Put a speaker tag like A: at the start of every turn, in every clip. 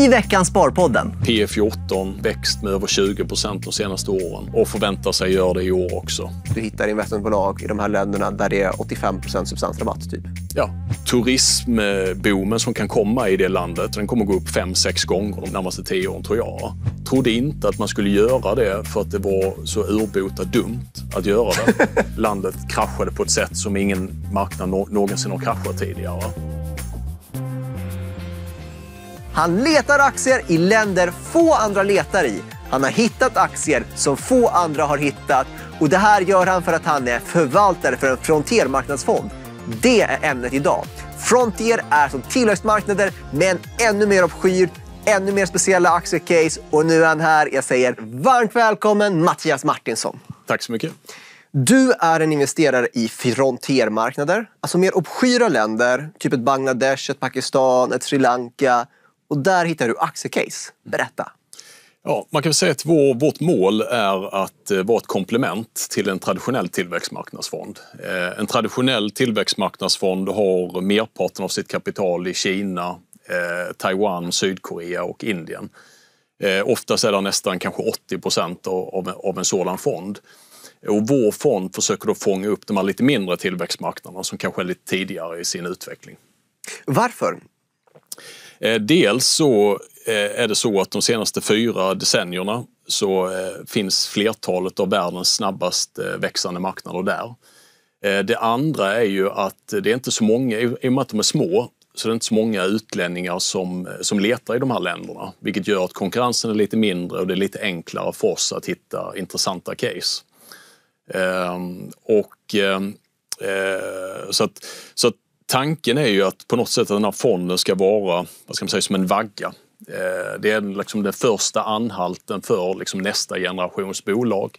A: I veckans Sparpodden. P14 e växt med över 20 procent de senaste åren och förväntar sig göra det i år också. Du hittar investmentbolag i de här länderna där det är 85 procent substansrabatt. Typ. Ja, turismboomen som kan komma i det landet den kommer gå upp fem sex gånger de närmaste tio åren tror jag. Trodde inte att man skulle göra det för att det var så urbota dumt att göra det. landet kraschade på ett sätt som ingen marknad
B: någonsin har kraschat tidigare. Han letar aktier i länder få andra letar i. Han har hittat aktier som få andra har hittat och det här gör han för att han är förvaltare för en frontiermarknadsfond. Det är ämnet idag. Frontier är som tillväxtmarknader, men ännu mer obskyrt, ännu mer speciella aktiecase. Och nu är han här. Jag säger varmt välkommen Mattias Martinsson. Tack så mycket. Du är en investerare i frontiermarknader, alltså mer obskyra länder, typ ett Bangladesh, ett Pakistan, ett Sri Lanka och där hittar du aktiecase. Berätta.
A: Ja, man kan säga att vår, vårt mål är att eh, vara ett komplement till en traditionell tillväxtmarknadsfond. Eh, en traditionell tillväxtmarknadsfond har merparten av sitt kapital i Kina, eh, Taiwan, Sydkorea och Indien. Oftast är det nästan kanske 80 procent av en sådan fond. Och vår fond försöker då fånga upp de här lite mindre tillväxtmarknaderna som kanske är lite tidigare i sin utveckling. Varför Eh, dels så eh, är det så att de senaste fyra decennierna så eh, finns flertalet av världens snabbast växande marknader där. Det andra är ju att det är inte så många, i och med att de är små, så det är inte så många utlänningar som, som letar i de här länderna. Vilket gör att konkurrensen är lite mindre och det är lite enklare för oss att hitta intressanta case. Ehm, och ehm, så att, så att tanken är ju att på något sätt att den här fonden ska vara, vad ska man säga, som en vagga. Eh, det är liksom den första anhalten för liksom nästa generations bolag.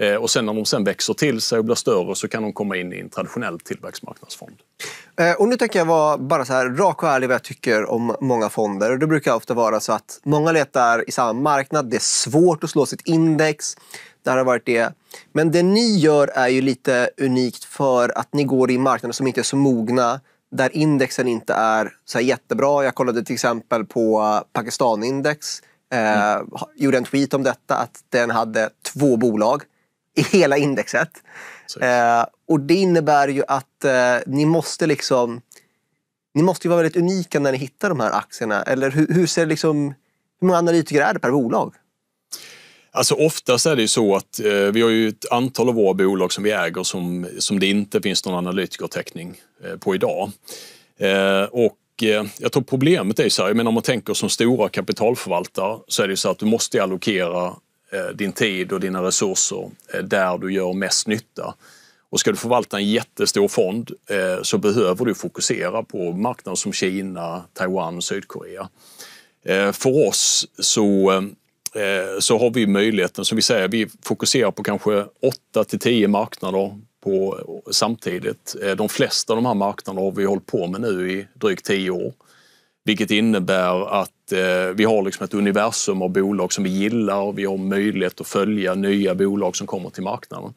A: Eh, och sen när de sen växer till sig och blir större så kan de komma in i en traditionell tillväxtmarknadsfond.
B: Eh, och nu tänker jag vara bara så här rak och ärlig vad jag tycker om många fonder. Och det brukar ofta vara så att många letar i samma marknad. Det är svårt att slå sitt index. Det har varit det. Men det ni gör är ju lite unikt för att ni går i marknader som inte är så mogna där indexen inte är så jättebra. Jag kollade till exempel på Pakistanindex. Eh, mm. Gjorde en tweet om detta, att den hade två bolag i hela indexet. Eh, och det innebär ju att eh, ni måste liksom... Ni måste ju vara väldigt unika när ni hittar de här aktierna. Eller hur, hur ser liksom... Hur många analytiker är det per bolag? Alltså oftast är det ju så att
A: eh, vi har ju ett antal av våra bolag som vi äger som, som det inte finns någon analytikertäckning eh, på idag. Eh, och eh, jag tror problemet är så här, om man tänker som stora kapitalförvaltare så är det så att du måste allokera eh, din tid och dina resurser eh, där du gör mest nytta. Och ska du förvalta en jättestor fond så behöver du fokusera på marknader som Kina, Taiwan, och Sydkorea. För oss så Eh, så har vi möjligheten, som vi säger, vi fokuserar på kanske 8 till 10 marknader på, samtidigt. Eh, de flesta av de här marknaderna har vi hållit på med nu i drygt 10 år. Vilket innebär att eh, vi har liksom ett universum av bolag som vi gillar och vi har möjlighet att följa nya bolag som kommer till marknaden.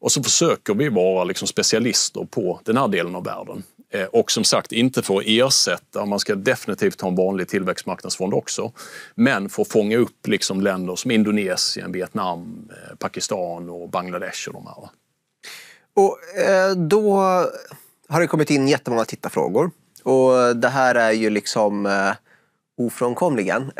A: Och så försöker vi vara liksom specialister på den här delen av världen. Eh, och som sagt inte för att ersätta, man ska definitivt ha en vanlig tillväxtmarknadsfond också, men för att fånga upp liksom länder som Indonesien, Vietnam, eh, Pakistan och Bangladesh och de här.
B: Och eh, då har det kommit in jättemånga tittarfrågor och det här är ju liksom ofrånkomligen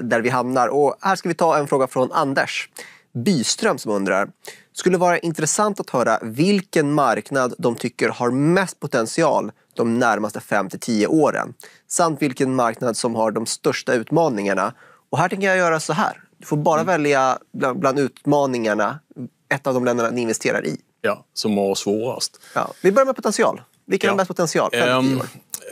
B: där vi hamnar. Och här ska vi ta en fråga från Anders Byström som undrar skulle vara intressant att höra vilken marknad de tycker har mest potential de närmaste 5 10 åren samt vilken marknad som har de största utmaningarna. Och här tänker jag göra så här. Du får bara mm. välja bland, bland, utmaningarna ett av de länderna ni investerar i. Ja, som har svårast. Ja. Vi börjar med potential. Vilken
A: ja. har mest potential? 5 ehm,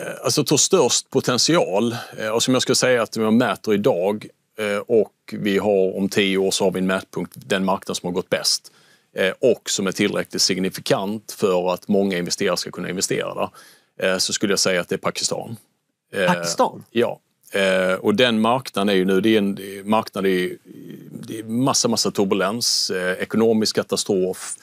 A: eh, Alltså ta störst potential eh, och som jag skulle säga att vi mäter idag eh, och vi har om tio år så har vi en mätpunkt, den marknad som har gått bäst. Eh, och som är tillräckligt signifikant för att många investerare ska kunna investera där eh, så skulle jag säga att det är Pakistan. Eh, Pakistan? Ja. Och den marknaden är ju nu, det är en marknad i, det är massa, massa turbulens, ekonomisk katastrof,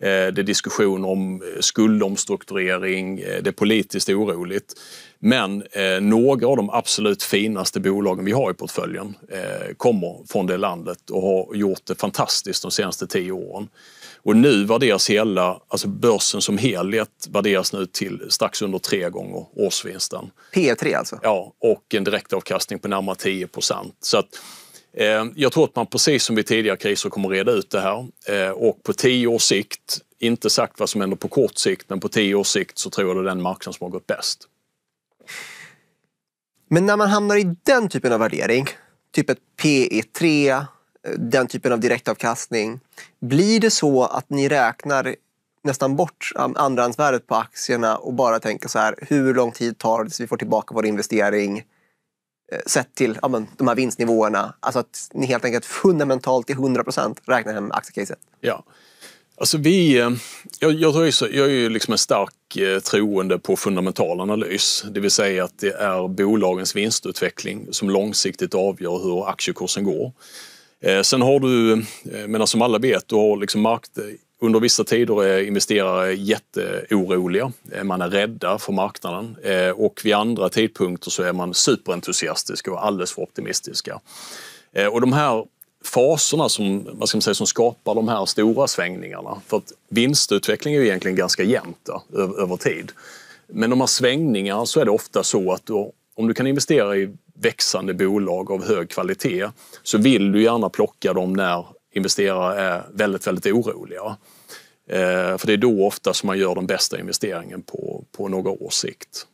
A: Eh, det är diskussion om eh, skuldomstrukturering, eh, det är politiskt oroligt. Men eh, några av de absolut finaste bolagen vi har i portföljen eh, kommer från det landet och har gjort det fantastiskt de senaste tio åren. Och nu värderas hela, alltså börsen som helhet värderas nu till strax under tre gånger årsvinsten. P3 alltså? Ja, och en direktavkastning på närmare 10 procent. Eh, jag tror att man precis som vid tidigare kriser kommer reda ut det här eh, och på tio års sikt, inte sagt vad som händer på kort sikt, men på tio års sikt så tror jag det
B: är den marknaden som har gått bäst. Men när man hamnar i den typen av värdering, typ ett PE3, den typen av direktavkastning. Blir det så att ni räknar nästan bort andrahandsvärdet på aktierna och bara tänker så här, hur lång tid tar det tills vi får tillbaka vår investering? Eh, sett till ja, men, de här vinstnivåerna. Alltså att ni helt enkelt fundamentalt till 100 räknar hem aktiecaset.
A: Ja. Alltså vi, eh, jag, jag, tror så, jag är ju liksom en stark eh, troende på fundamental analys. Det vill säga att det är bolagens vinstutveckling som långsiktigt avgör hur aktiekursen går. Sen har du, menar alltså som alla vet, du har liksom mark under vissa tider är investerare jätteoroliga. Eh, man är rädda för marknaden eh, och vid andra tidpunkter så är man superentusiastisk och alldeles för optimistiska. Eh, och de här faserna som, vad ska man säga, som skapar de här stora svängningarna. För att vinstutveckling är ju egentligen ganska jämnt över tid. Men de här svängningarna så är det ofta så att du, om du kan investera i växande bolag av hög kvalitet så vill du gärna plocka dem när investerare är väldigt, väldigt oroliga. Eh, för det är då ofta som man gör den bästa investeringen på, på
B: några års sikt.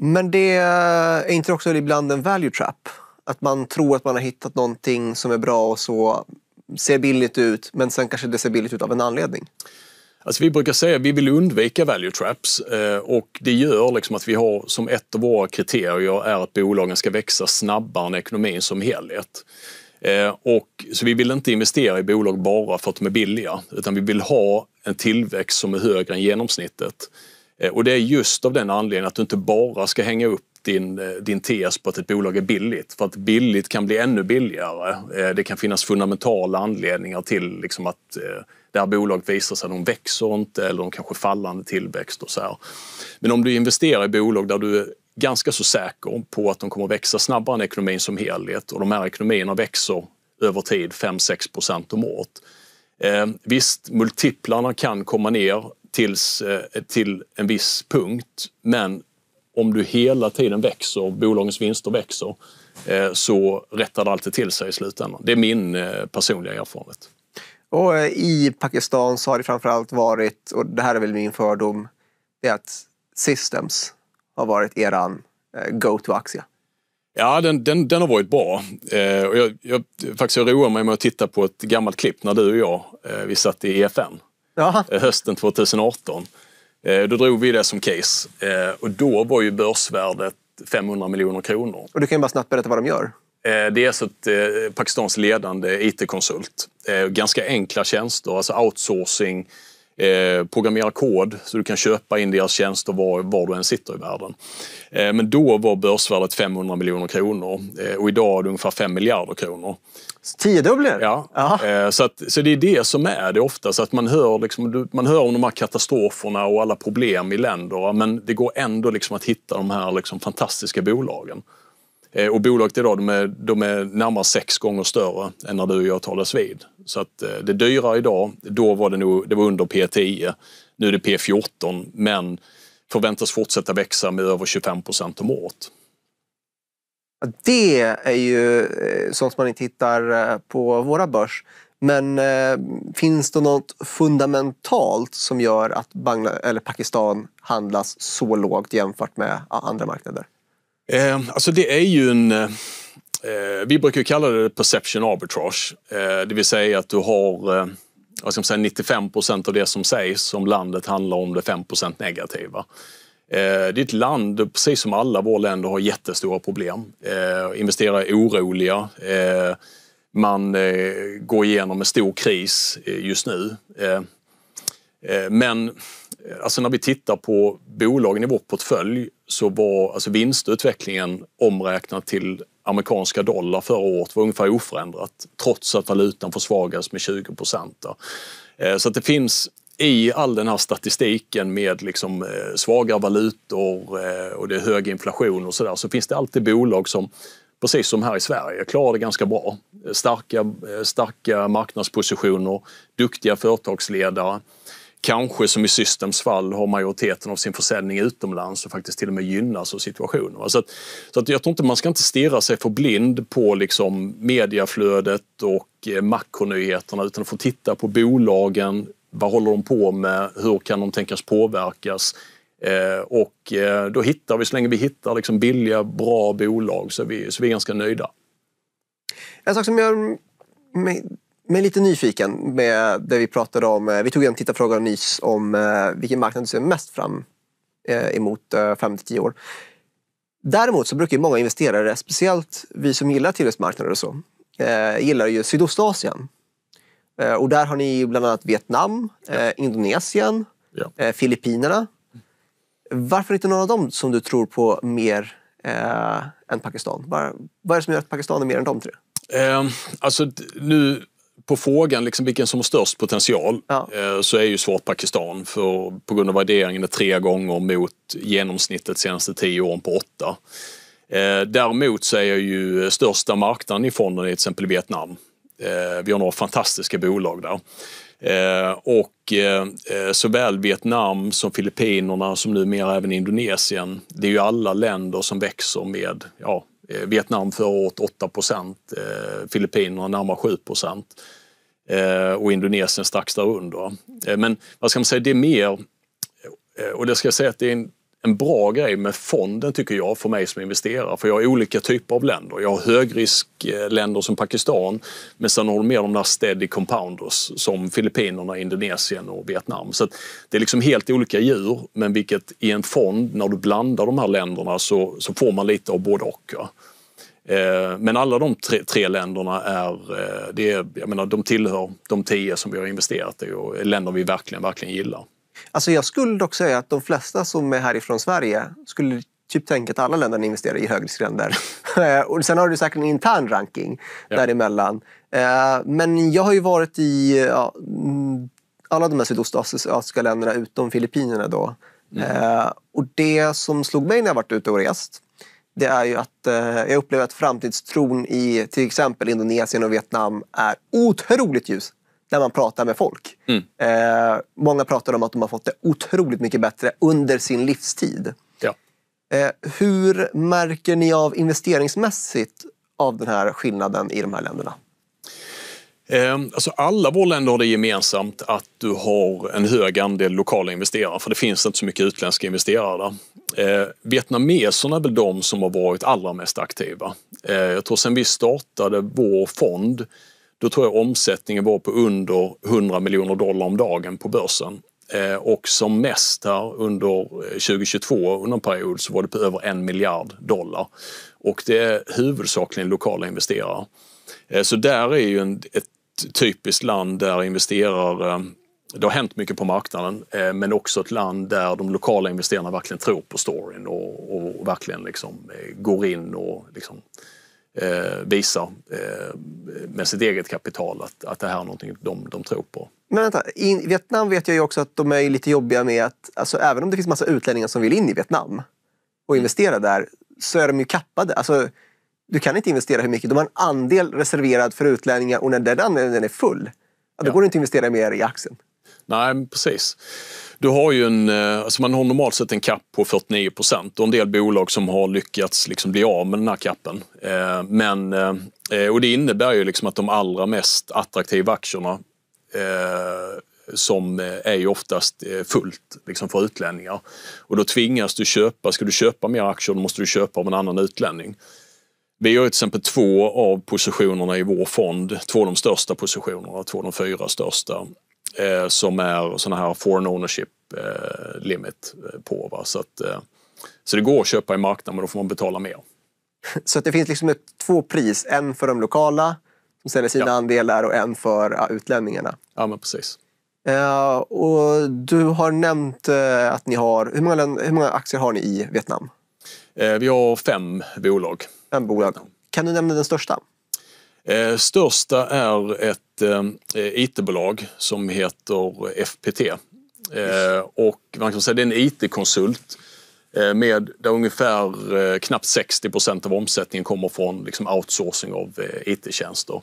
B: Men det eh, är inte också ibland en value trap? Att man tror att man har hittat någonting som är bra och så ser billigt ut men sen kanske det ser billigt ut av en anledning? Alltså vi brukar säga att vi vill undvika value traps
A: eh, och det gör liksom att vi har som ett av våra kriterier är att bolagen ska växa snabbare än ekonomin som helhet. Eh, och, så vi vill inte investera i bolag bara för att de är billiga utan vi vill ha en tillväxt som är högre än genomsnittet. Eh, och det är just av den anledningen att du inte bara ska hänga upp din, eh, din tes på att ett bolag är billigt. För att billigt kan bli ännu billigare. Det kan finnas fundamentala anledningar till liksom att det här bolaget visar sig de växer inte eller de kanske fallande tillväxt och så här. Men om du investerar i bolag där du ganska så säker på att de kommer växa snabbare än ekonomin som helhet och de här ekonomierna växer över tid 5-6 procent om året. Eh, visst, multiplarna kan komma ner tills, eh, till en viss punkt men om du hela tiden växer, bolagens vinster växer, eh, så rättar det alltid till sig i slutändan. Det är min eh, personliga erfarenhet.
B: Och eh, I Pakistan så har det framförallt varit, och det här är väl min fördom, det är att systems har varit er eh, go-to-aktie?
A: Ja, den, den, den har varit bra. Eh, och jag, jag, faktiskt, jag roade mig med att titta på ett gammalt klipp när du och jag eh, vi satt i EFN Aha. Eh, hösten 2018. Eh, då drog vi det som case eh, och då var ju börsvärdet 500 miljoner kronor. Och du kan ju bara snabbt berätta vad de gör. Det är så alltså ett Pakistans ledande IT-konsult. Ganska enkla tjänster, alltså outsourcing, Eh, programmera kod så du kan köpa in deras tjänster var, var du än sitter i världen. Eh, men då var börsvärdet 500 miljoner kronor eh, och idag är det ungefär 5 miljarder kronor. Tiodubbler? Ja. Eh, så, att, så det är det som är det ofta. Så att man, hör liksom, man hör om de här katastroferna och alla problem i länder men det går ändå liksom att hitta de här liksom fantastiska bolagen. Eh, och bolaget idag, de är, de är närmare sex gånger större än när du och jag talades vid. Så att eh, det dyra idag, då var det nog det var under P10. Nu är det P14, men förväntas fortsätta växa med över 25 procent om året.
B: Det är ju eh, sånt man inte hittar på våra börs. Men eh, finns det något fundamentalt som gör att Bangla eller Pakistan handlas så lågt jämfört med andra marknader?
A: Eh, alltså det är ju en... Eh, eh, vi brukar kalla det perception arbitrage. det vill säga att du har eh, vad ska man säga, 95 procent av det som sägs om landet handlar om det 5 procent negativa. Det är ett land, precis som alla våra länder, har jättestora problem. Investerare är oroliga. Man går igenom en stor kris just nu. Men alltså när vi tittar på bolagen i vår portfölj så var alltså vinstutvecklingen omräknat till amerikanska dollar förra året var ungefär oförändrat trots att valutan försvagades med 20 procent. Eh, så att det finns i all den här statistiken med liksom eh, svaga valutor eh, och det är hög inflation och sådär så finns det alltid bolag som precis som här i Sverige, klarar det ganska bra. Starka, starka marknadspositioner, duktiga företagsledare Kanske som i Systems fall har majoriteten av sin försäljning utomlands och faktiskt till och med gynnas av situationen. Så, att, så att jag tror inte man ska inte stirra sig för blind på liksom mediaflödet och eh, makronyheterna utan få titta på bolagen. Vad håller de på med? Hur kan de tänkas påverkas? Eh, och eh, då hittar vi, så länge vi hittar liksom billiga, bra bolag så är vi, så är vi ganska
B: nöjda. En sak som gör mig men lite nyfiken med det vi pratade om. Eh, vi tog en tittarfråga nyss om eh, vilken marknad du ser mest fram eh, emot 5-10 år. Däremot så brukar många investerare, speciellt vi som gillar tillväxtmarknader och så, gillar ju Sydostasien. Och där har ni bland annat Vietnam, ja. Indonesien, ja. Filippinerna. Varför inte någon av dem som du tror på mer än Pakistan? vad är det som gör att Pakistan är mer än de tre? alltså, nu på frågan liksom vilken som
A: har störst potential ja. Eh, så är ju svaret Pakistan för, på grund av värderingen är tre gånger mot genomsnittet senaste tio åren på åtta. Eh, däremot så är ju största marknaden i fonden till exempel Vietnam. Eh, vi har några fantastiska bolag där. Och såväl Vietnam som Filippinerna som numera även Indonesien, det är ju alla länder som växer med ja, Eh, Vietnam förra året 8 procent, eh, Filippinerna närmare 7 procent eh, och Indonesien strax därunder. Men vad ska man säga, det är mer, och det ska jag säga att det är en en bra grej med fonden tycker jag, för mig som investerar. För jag har olika typer av länder. Jag har högriskländer som Pakistan men sen har du mer de där steady compounders som Filippinerna, Indonesien och Vietnam. Så det är liksom helt olika djur men vilket i en fond, när du blandar de här länderna så, så får man lite av både och. Ja. Eh, men alla de tre, tre länderna är, eh, det är, jag menar, de tillhör de tio som
B: vi har investerat i och länder vi verkligen, verkligen gillar. Alltså jag skulle dock säga att de flesta som är härifrån Sverige skulle typ tänka att alla länder investerar i högriskländer. Eh, och sen har du säkert en intern ranking ja. däremellan. Eh, men jag har ju varit i ja, mm, alla de här sydostasiatiska länderna utom Filippinerna då. Mm. Eh, och det som slog mig när jag varit ute och rest det är ju att eh, jag upplever att framtidstron i till exempel Indonesien och Vietnam är otroligt ljus när man pratar med folk. Mm. Eh, många pratar om att de har fått det otroligt mycket bättre under sin livstid. Ja. Eh, hur märker ni av investeringsmässigt av den här skillnaden i de här länderna?
A: Ehm, alltså alla våra länder har det gemensamt att du har en hög andel lokala investerare för det finns inte så mycket utländska investerare där. Eh, vietnameserna är väl de som har varit allra mest aktiva. Eh, jag tror sen vi startade vår fond då tror jag omsättningen var på under 100 miljoner dollar om dagen på börsen. Eh, och som mest här under 2022, eh, under en period, så var det på över en miljard dollar. Och det är huvudsakligen lokala investerare. Eh, så där är ju ett typiskt land där investerare det har hänt mycket på marknaden, men också ett land där de lokala investerarna verkligen tror på storyn och, och verkligen liksom går in och liksom eh, visar eh, med sitt eget kapital att, att det här är någonting de, de tror på.
B: Men vänta, i Vietnam vet jag ju också att de är lite jobbiga med att alltså, även om det finns massa utlänningar som vill in i Vietnam och mm. investera där så är de ju kappade. Alltså, du kan inte investera hur mycket. De har en andel reserverad för utlänningar och när den andelen är full, då ja. går det inte att investera mer i aktien.
A: Nej, precis. Du har ju en, eh, alltså man har normalt sett en kapp på 49 procent och en del bolag som har lyckats liksom bli av med den här kappen. Eh, men, eh, och det innebär ju liksom att de allra mest attraktiva aktierna som är ju oftast fullt liksom för utlänningar. Och då tvingas du köpa, ska du köpa mer aktier då måste du köpa av en annan utlänning. Vi har ju till exempel två av positionerna i vår fond, två av de största positionerna, två av de fyra största eh, som är sådana här foreign ownership eh, limit eh, på. Va?
B: Så, att, eh, så det går att köpa i marknaden men då får man betala mer. Så det finns liksom ett, två pris, en för de lokala som säljer sina ja. andelar och en för ja, utlänningarna? Ja, men precis. Uh, och du har nämnt uh, att ni har, hur många, hur många, aktier har ni i Vietnam? Uh, vi har fem bolag. Fem bolag. Kan du nämna den största?
A: Eh, största är ett eh, IT-bolag som heter FPT. Eh, och man kan säga det är en IT-konsult eh, med där ungefär eh, knappt 60 procent av omsättningen kommer från liksom, outsourcing av eh, IT-tjänster.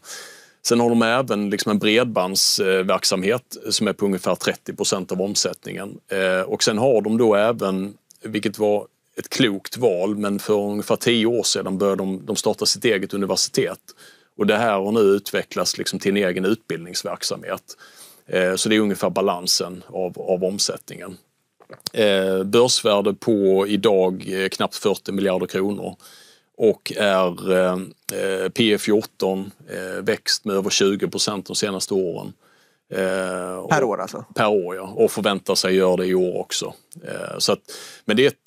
A: Sen har de även liksom en bredbandsverksamhet som är på ungefär 30 procent av omsättningen. Och sen har de då även, vilket var ett klokt val, men för ungefär tio år sedan började de, de starta sitt eget universitet och det här har nu utvecklats liksom till en egen utbildningsverksamhet. Eh, så det är ungefär balansen av, av omsättningen. Eh, börsvärde på idag knappt 40 miljarder kronor och är eh, P14 e växt med över 20 procent de senaste åren. per år alltså? Per år ja, och förväntar sig göra det i år också. så att, men det är, ett,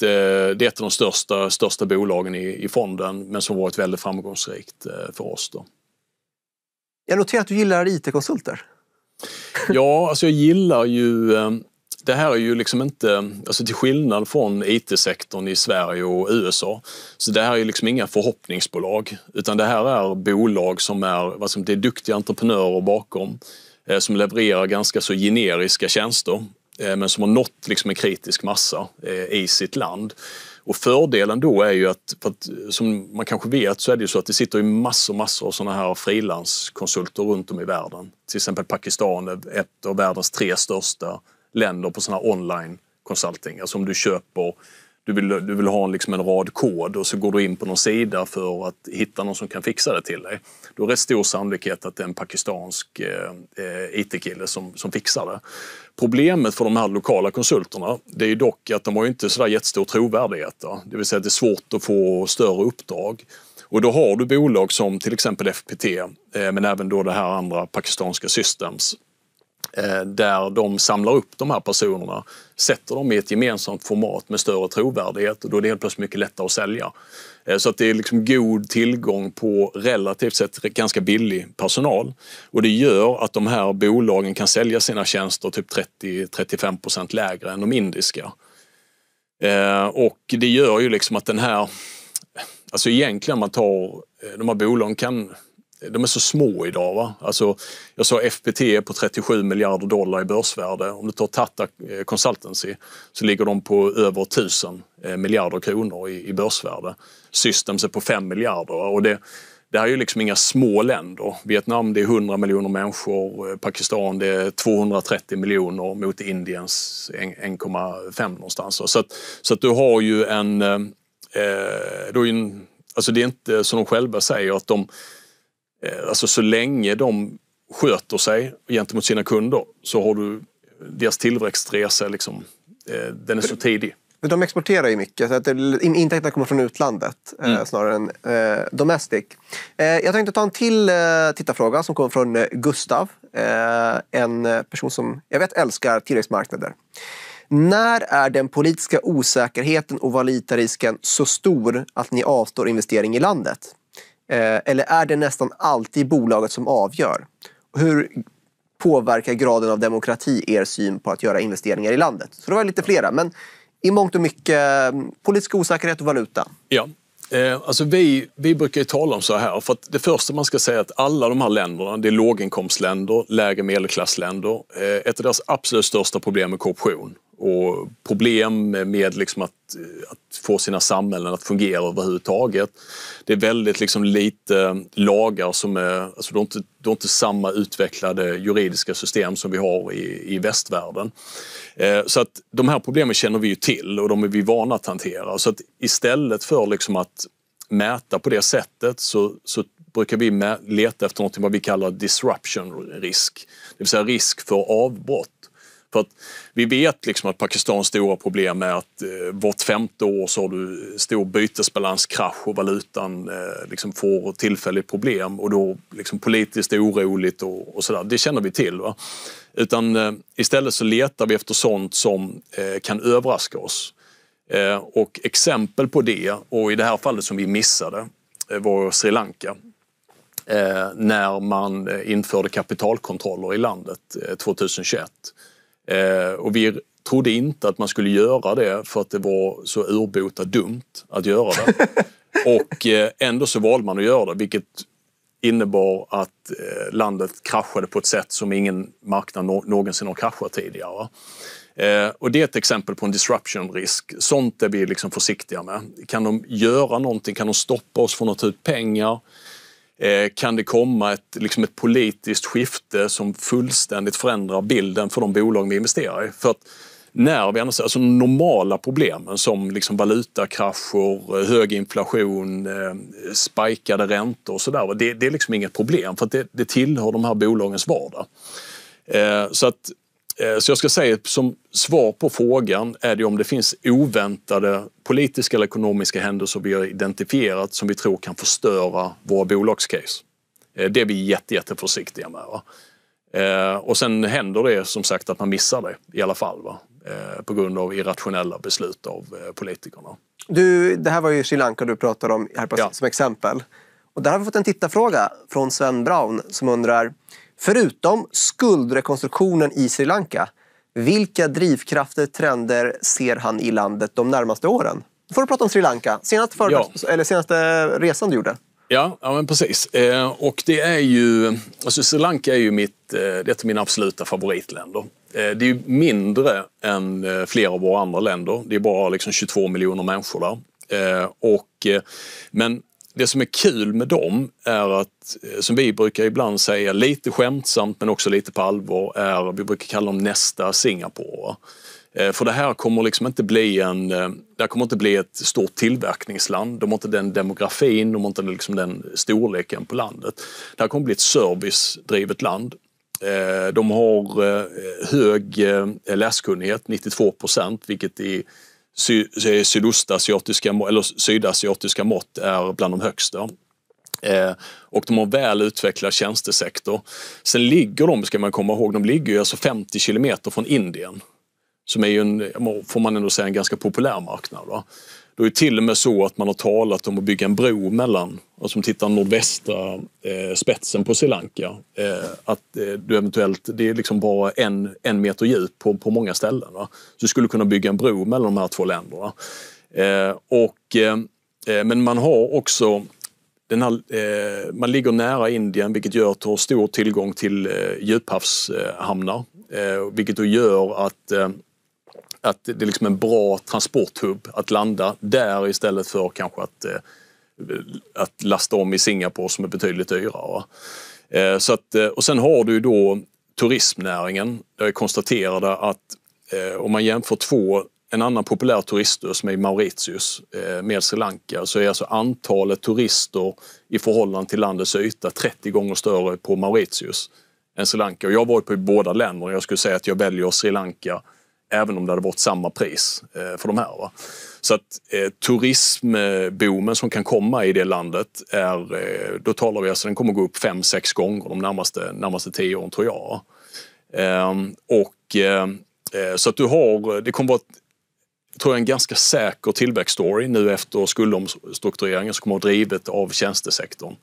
A: det är ett av de största, största bolagen i, i fonden men som varit väldigt framgångsrikt
B: för oss. Då. Jag noterar att du gillar IT-konsulter.
A: Ja, alltså jag gillar ju ehm, det här är ju liksom inte, alltså till skillnad från IT-sektorn i Sverige och USA, så det här är liksom inga förhoppningsbolag, utan det här är bolag som är, vad som, det är duktiga entreprenörer bakom, eh, som levererar ganska så generiska tjänster, eh, men som har nått liksom en kritisk massa eh, i sitt land. Och fördelen då är ju att, att, som man kanske vet så är det ju så att det sitter ju massor, massor av sådana här frilanskonsulter runt om i världen. Till exempel Pakistan är ett av världens tre största länder på sådana här online consulting. Alltså om du köper du vill, du vill ha en, liksom en rad kod och så går du in på någon sida för att hitta någon som kan fixa det till dig. Då är det stor sannolikhet att det är en pakistansk eh, eh, IT-kille som, som fixar det. Problemet för de här lokala konsulterna det är dock att de har inte sådär jättestor trovärdighet. Då. Det vill säga att det är svårt att få större uppdrag. Och då har du bolag som till exempel FPT eh, men även då det här andra pakistanska Systems Eh, där de samlar upp de här personerna, sätter dem i ett gemensamt format med större trovärdighet och då är det helt plötsligt mycket lättare att sälja. Eh, så att det är liksom god tillgång på relativt sett ganska billig personal och det gör att de här bolagen kan sälja sina tjänster typ 30-35 procent lägre än de indiska. Eh, och det gör ju liksom att den här, alltså egentligen man tar, de här bolagen kan de är så små idag. Va? Alltså, jag sa FPT på 37 miljarder dollar i börsvärde. Om du tar Tata eh, Consultancy så ligger de på över 1000 eh, miljarder kronor i, i börsvärde. Systems är på 5 miljarder. Och det, det här är ju liksom inga små länder. Vietnam det är 100 miljoner människor, eh, Pakistan det är 230 miljoner mot Indiens 1,5 någonstans. Så, att, så att du har ju en... Eh, du har ju en alltså det är inte som de själva säger att de Eh, alltså så länge de sköter sig gentemot sina kunder
B: så har du deras tillväxtresa, liksom, eh, den är så tidig. De exporterar ju mycket, så att intäkterna kommer från utlandet eh, mm. snarare än eh, domestic. Eh, jag tänkte ta en till eh, tittarfråga som kommer från Gustav. Eh, en person som jag vet älskar tillväxtmarknader. När är den politiska osäkerheten och valutarisken så stor att ni avstår investering i landet? Eh, eller är det nästan alltid bolaget som avgör? Hur påverkar graden av demokrati er syn på att göra investeringar i landet? Så det var lite flera, men i mångt och mycket mm, politisk osäkerhet och valuta.
A: Ja. Eh, alltså vi, vi brukar ju tala om så här, för att det första man ska säga är att alla de här länderna, det är låginkomstländer, lägre medelklassländer. Eh, ett av deras absolut största problem är korruption och problem med liksom att, att, få sina samhällen att fungera överhuvudtaget. Det är väldigt liksom lite lagar som är... Alltså det, är inte, det är inte samma utvecklade juridiska system som vi har i, i västvärlden. Eh, så att de här problemen känner vi ju till och de är vi vana att hantera. Så att istället för liksom att mäta på det sättet så, så brukar vi leta efter något vad vi kallar disruption risk. Det vill säga risk för avbrott för att vi vet liksom att Pakistans stora problem är att eh, vart femte år så har du stor bytesbalanskrasch och valutan eh, liksom får tillfälligt problem och då liksom politiskt oroligt och, och sådär. Det känner vi till. Va? Utan eh, istället så letar vi efter sånt som eh, kan överraska oss. Eh, och exempel på det, och i det här fallet som vi missade, eh, var Sri Lanka. Eh, när man införde kapitalkontroller i landet 2021 Eh, och vi trodde inte att man skulle göra det för att det var så urbota dumt att göra det. och eh, ändå så valde man att göra det, vilket innebar att eh, landet kraschade på ett sätt som ingen marknad no någonsin har kraschat tidigare. Eh, och det är ett exempel på en disruption-risk. Sånt är vi liksom försiktiga med. Kan de göra någonting? Kan de stoppa oss från att ta ut pengar? Eh, kan det komma ett, liksom ett politiskt skifte som fullständigt förändrar bilden för de bolag vi investerar i? För att när vi annars, alltså de normala problemen som liksom valutakrascher, eh, hög inflation, eh, spikade räntor och sådär. Det, det är liksom inget problem för det, det tillhör de här bolagens vardag. så att Eh, så jag ska säga som svar på frågan är det om det finns oväntade politiska eller ekonomiska händelser vi har identifierat som vi tror kan förstöra våra bolagscase. Eh, det är vi jätte, jätte med. Va? Eh, och sen händer det som sagt att man missar det i alla fall va? på grund av irrationella beslut av
B: politikerna. Du, det här var ju Sri Lanka du pratade om här på, ja. som exempel. Och där har vi fått en tittarfråga från Sven Braun som undrar Förutom skuldrekonstruktionen i Sri Lanka, vilka drivkrafter, trender ser han i landet de närmaste åren? Då får du prata om Sri Lanka, senaste, ja. eller senaste resan du gjorde. Ja, ja men
A: precis. Eh, och det är ju, alltså Sri Lanka är ju mitt, eh, det är mina absoluta favoritländer. Eh, det är mindre än eh, flera av våra andra länder. Det är bara liksom 22 miljoner människor där. Eh, och, eh, men det som är kul med dem är att, eh, som vi brukar ibland säga lite skämtsamt men också lite på allvar, är, vi brukar kalla dem nästa Singapore. Eh, för det här kommer liksom inte bli en, eh, det kommer inte bli ett stort tillverkningsland. De har inte den demografin, de har inte liksom den storleken på landet. Det här kommer bli ett servicedrivet land. De har hög läskunnighet, 92 procent, vilket i sy, sydostasiatiska eller sydasiatiska mått är bland de högsta. Eh, och de har väl utvecklad tjänstesektor. Sen ligger de, ska man komma ihåg, de ligger ju alltså 50 kilometer från Indien. Som är ju en, får man ändå säga, en ganska populär marknad. Va? Det är till och med så att man har talat om att bygga en bro mellan, och alltså som tittar nordvästra eh, spetsen på Sri Lanka, eh, att eh, du eventuellt, det är liksom bara en, en meter djup på, på många ställen. Va? Så du skulle kunna bygga en bro mellan de här två länderna. Eh, och, eh, eh, men man har också här, eh, man ligger nära Indien vilket gör att du har stor tillgång till eh, djuphavshamnar. Eh, vilket då gör att att det är liksom en bra transporthubb att landa där istället för kanske att, eh, att lasta om i Singapore som är betydligt dyrare. Eh, så att, eh, och sen har du ju då turismnäringen där jag konstaterade att om man jämför två en annan populär turistö som är Mauritius med Sri Lanka så är alltså antalet turister i förhållande till landets yta 30 gånger större på Mauritius än Sri Lanka. Och jag har varit på båda länderna och jag skulle säga att jag väljer Sri Lanka även om det hade varit samma pris eh, för de här. Va? Så att eh, turismboomen som kan komma i det landet är, eh, då talar vi alltså, den kommer gå upp fem, sex gånger de närmaste, närmaste tio åren tror jag. Ehm, eh, och eh, så att du har, det kommer vara tror jag, en ganska säker tillväxtstory nu efter skuldomstruktureringen som kommer att drivet av tjänstesektorn.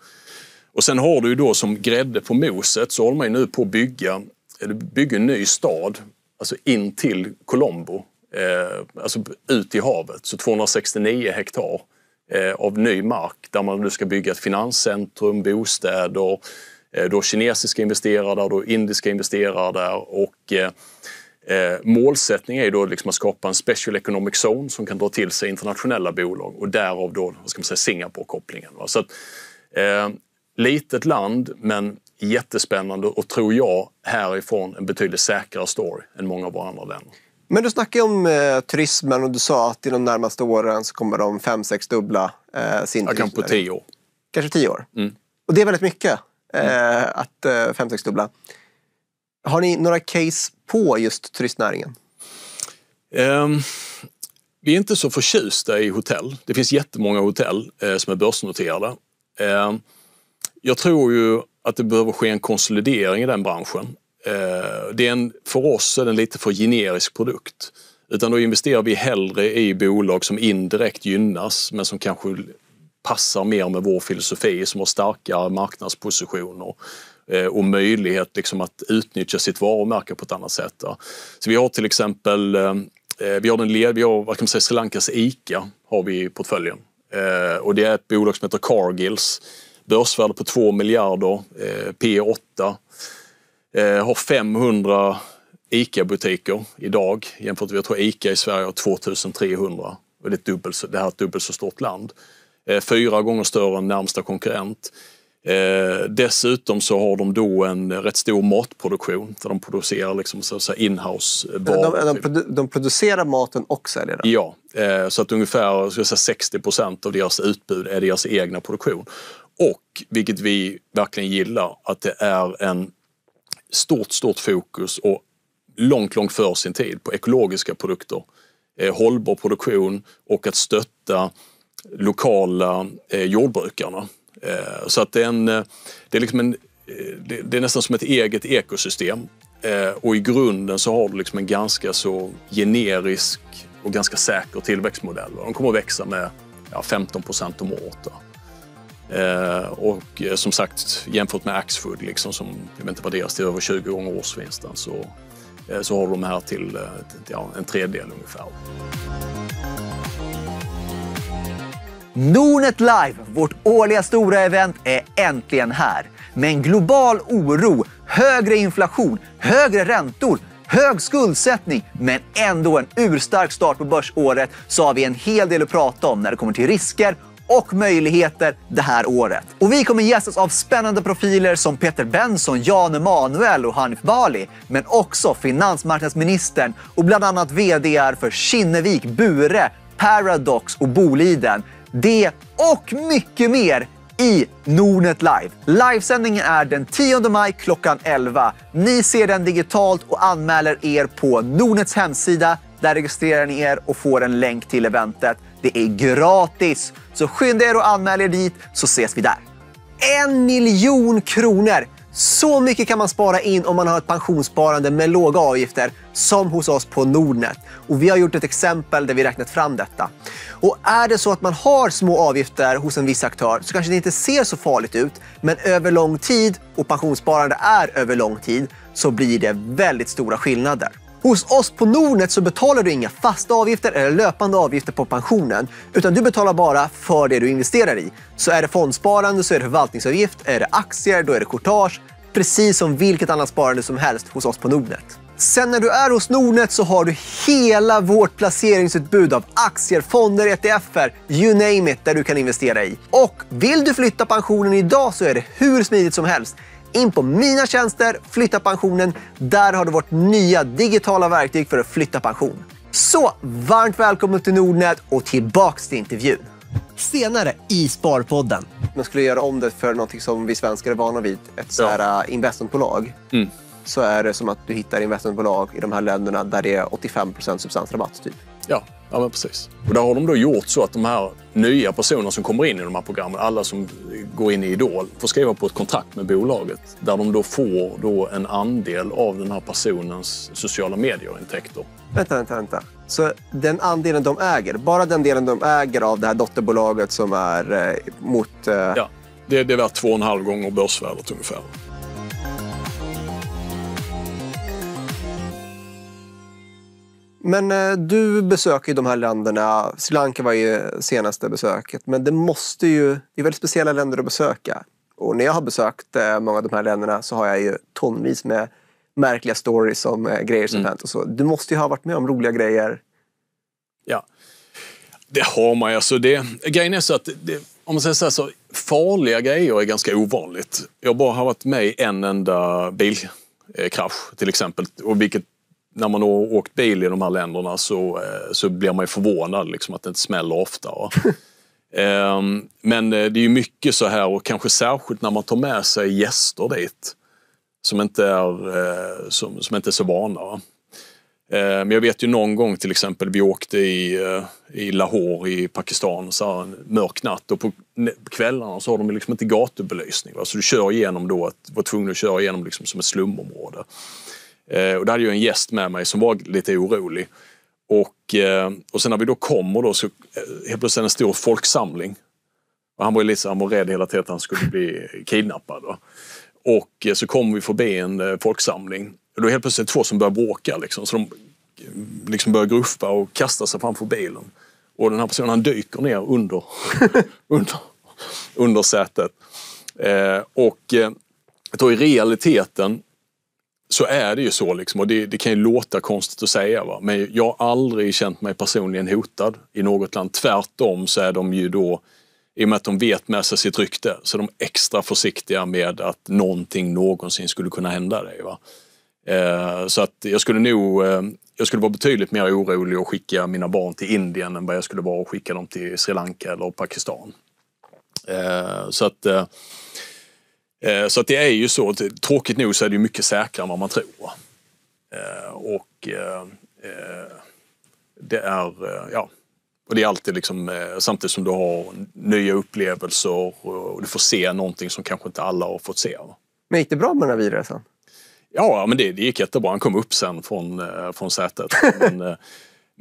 A: Och sen har du ju då som grädde på moset så håller man ju nu på att bygga, eller bygga en ny stad alltså in till Colombo, eh, alltså ut i havet, så 269 hektar eh, av ny mark där man nu ska bygga ett finanscentrum, bostäder, eh, då kinesiska investerare där, då indiska investerare där och eh, eh målsättningen är då liksom att skapa en special economic zone som kan dra till sig internationella bolag och därav då, vad ska man säga, Singapore-kopplingen. Så att, eh, litet land men jättespännande och tror jag härifrån en betydligt säkrare story än många av våra andra länder.
B: Men du snackade om eh, turismen och du sa att i de närmaste åren så kommer de fem, sex dubbla eh, sin turism. kan på tio år. Kanske tio år. Mm. Och det är väldigt mycket eh, mm. att eh, fem, sex dubbla. Har ni några case på just turistnäringen? Um, vi är inte så
A: förtjusta i hotell. Det finns jättemånga hotell eh, som är börsnoterade. Eh, jag tror ju att det behöver ske en konsolidering i den branschen. Eh, det är en, för oss är den lite för generisk produkt. Utan då investerar vi hellre i bolag som indirekt gynnas men som kanske passar mer med vår filosofi, som har starkare marknadspositioner eh, och möjlighet liksom att utnyttja sitt varumärke på ett annat sätt. Så vi har till exempel eh, vi har, den, vi har vad kan man säga, Sri Lankas ICA har vi i portföljen. Och det är ett bolag som heter Cargills börsvärde på 2 miljarder, eh, P8. Eh, har 500 ICA-butiker idag jämfört med, jag ICA i Sverige har 2300. Och det, är dubbelt, det här är ett dubbelt så stort land. Eh, fyra gånger större än närmsta konkurrent. Eh, dessutom så har de då en rätt stor matproduktion. Där de producerar liksom så att inhouse varor. De,
B: de, typ. de, producerar maten och säljer den?
A: Ja, eh, så att ungefär ska säga, 60 av deras utbud är deras egna produktion. Och, vilket vi verkligen gillar, att det är en stort, stort fokus och långt, långt för sin tid på ekologiska produkter. Eh, hållbar produktion och att stötta lokala eh, jordbrukarna. Eh, så att det är, en, eh, det är, liksom en, eh, det, det är nästan som ett eget ekosystem. Eh, och i grunden så har du liksom en ganska så generisk och ganska säker tillväxtmodell. De kommer att växa med ja, 15 procent om året. Eh, och eh, som sagt jämfört med Axfood liksom, som jag vet inte värderas till över 20 gånger årsvinsten så, eh, så har de här till, eh, till ja, en tredjedel ungefär.
B: Nordnet Live, vårt årliga stora event, är äntligen här. Med en global oro, högre inflation, högre räntor, hög skuldsättning, men ändå en urstark start på börsåret så har vi en hel del att prata om när det kommer till risker och möjligheter det här året. Och vi kommer gästas av spännande profiler som Peter Benson, Jan Emanuel och Hanif Bali, men också finansmarknadsministern och bland annat VDR för Kinnevik, Bure, Paradox och Boliden. Det och mycket mer i Nordnet Live. Livesändningen är den 10 maj klockan 11. Ni ser den digitalt och anmäler er på Nordnets hemsida. Där registrerar ni er och får en länk till eventet. Det är gratis! Så skynda er och anmäl er dit så ses vi där. En miljon kronor! Så mycket kan man spara in om man har ett pensionssparande med låga avgifter som hos oss på Nordnet. Och vi har gjort ett exempel där vi räknat fram detta. Och är det så att man har små avgifter hos en viss aktör så kanske det inte ser så farligt ut. Men över lång tid, och pensionssparande är över lång tid, så blir det väldigt stora skillnader. Hos oss på Nordnet så betalar du inga fasta avgifter eller löpande avgifter på pensionen, utan du betalar bara för det du investerar i. Så är det fondsparande så är det förvaltningsavgift, är det aktier då är det courtage, precis som vilket annat sparande som helst hos oss på Nordnet. Sen när du är hos Nordnet så har du hela vårt placeringsutbud av aktier, fonder, ETFer, you name it, där du kan investera i. Och vill du flytta pensionen idag så är det hur smidigt som helst. In på Mina tjänster, Flytta pensionen. Där har du vårt nya digitala verktyg för att flytta pension. Så varmt välkommen till Nordnet och tillbaka till intervjun. Senare i Sparpodden. Man skulle göra om det för något som vi svenskar är vana vid, ett så äh, investmentbolag. Mm så är det som att du hittar investmentbolag i de här länderna där det är 85 substansrabatt. Typ. Ja, ja men precis. Och där har de
A: då gjort så att de här nya personerna som kommer in i de här programmen, alla som går in i Idol, får skriva på ett kontrakt med bolaget där de då får då en andel av den här personens sociala medier-intäkter.
B: Vänta, vänta, vänta. Så den andelen de äger, bara den delen de äger av det här dotterbolaget som är eh, mot... Eh... Ja, det, det är värt två och en halv gånger börsvärdet ungefär. Men eh, du besöker ju de här länderna. Sri Lanka var ju senaste besöket. Men det måste ju... Det är väldigt speciella länder att besöka. Och när jag har besökt eh, många av de här länderna så har jag ju tonvis med märkliga stories om eh, grejer som mm. hänt. Och så. Du måste ju ha varit med om roliga grejer. Ja,
A: det har man ju. Alltså det, grejen är så att, det, om man säger så här, så farliga grejer är ganska ovanligt. Jag bara har varit med i en enda bilkrasch till exempel. Och vilket när man har åkt bil i de här länderna så, eh, så blir man ju förvånad liksom, att det inte smäller ofta. Ehm, men eh, det är ju mycket så här och kanske särskilt när man tar med sig gäster dit som inte är, eh, som, som inte är så vana. Ehm, men jag vet ju någon gång till exempel, vi åkte i, i Lahore i Pakistan, så här, en mörk natt och på kvällarna så har de liksom inte gatubelysning. Va? Så du kör igenom då, var tvungen att köra igenom liksom som ett slumområde. Eh, och där hade jag en gäst med mig som var lite orolig. Och, eh, och sen när vi då kommer då så eh, helt plötsligt en stor folksamling. Och han var ju lite så, han var rädd hela tiden att han skulle bli kidnappad. Då. Och så kommer vi förbi en folksamling. Och då helt plötsligt två som börjar bråka liksom. Så de liksom börjar gruffa och kasta sig framför bilen. Och den här personen han dyker ner under, under, under sätet. och jag tror i realiteten så är det ju så, liksom, och det, det, kan ju låta konstigt att säga, va? men jag har aldrig känt mig personligen hotad i något land. Tvärtom så är de ju då, i och med att de vet med sig sitt rykte, så är de extra försiktiga med att någonting någonsin skulle kunna hända dig. Va? Eh, så att jag skulle nog, eh, jag skulle vara betydligt mer orolig att skicka mina barn till Indien än vad jag skulle vara att skicka dem till Sri Lanka eller Pakistan. Eh, så att eh, Eh, så att det är ju så, tråkigt nog så är det mycket säkrare än vad man tror. Eh, och eh, det är, ja, och det är alltid liksom, samtidigt som du har nya upplevelser och du får se någonting som kanske inte alla har fått se. Men gick det bra med den här bilresan? Ja, men det, det gick jättebra. Han kom upp sen från, från sätet. Men,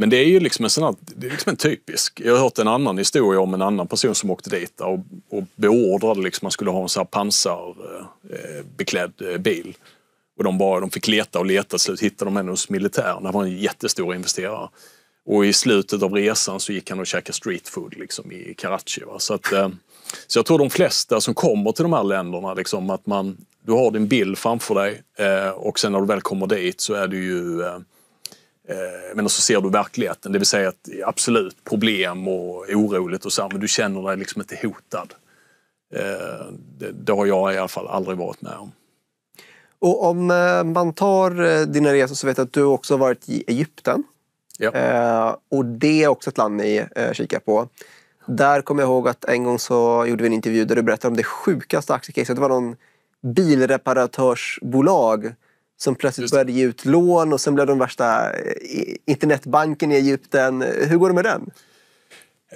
A: men det är ju liksom en sån här, det är liksom en typisk. Jag har hört en annan historia om en annan person som åkte dit och, och beordrade liksom man skulle ha en sån här pansarbeklädd eh, eh, bil. Och de, bara, de fick leta och leta, till slut hittade de henne hos militären. Det var en jättestor investerare. Och i slutet av resan så gick han och käkade streetfood liksom i Karachi. Va? Så, att, eh, så jag tror de flesta som kommer till de här länderna, liksom, att man, du har din bild framför dig och sen när du väl kommer dit så är du ju Eh, men så ser du verkligheten, det vill säga att absolut problem och oroligt och så, men du känner dig liksom inte hotad. Eh, det, det har jag i alla fall aldrig varit med om.
B: Och om eh, man tar dina resor så vet jag att du också varit i Egypten. Ja. och det är också ett land ni kikar på. Där kommer jag ihåg att en gång så gjorde vi en intervju där du berättade om det sjukaste aktiecaset. Det var någon bilreparatörsbolag som plötsligt Just. började ge ut lån och sen blev de värsta eh, internetbanken i Egypten. Hur går det med den?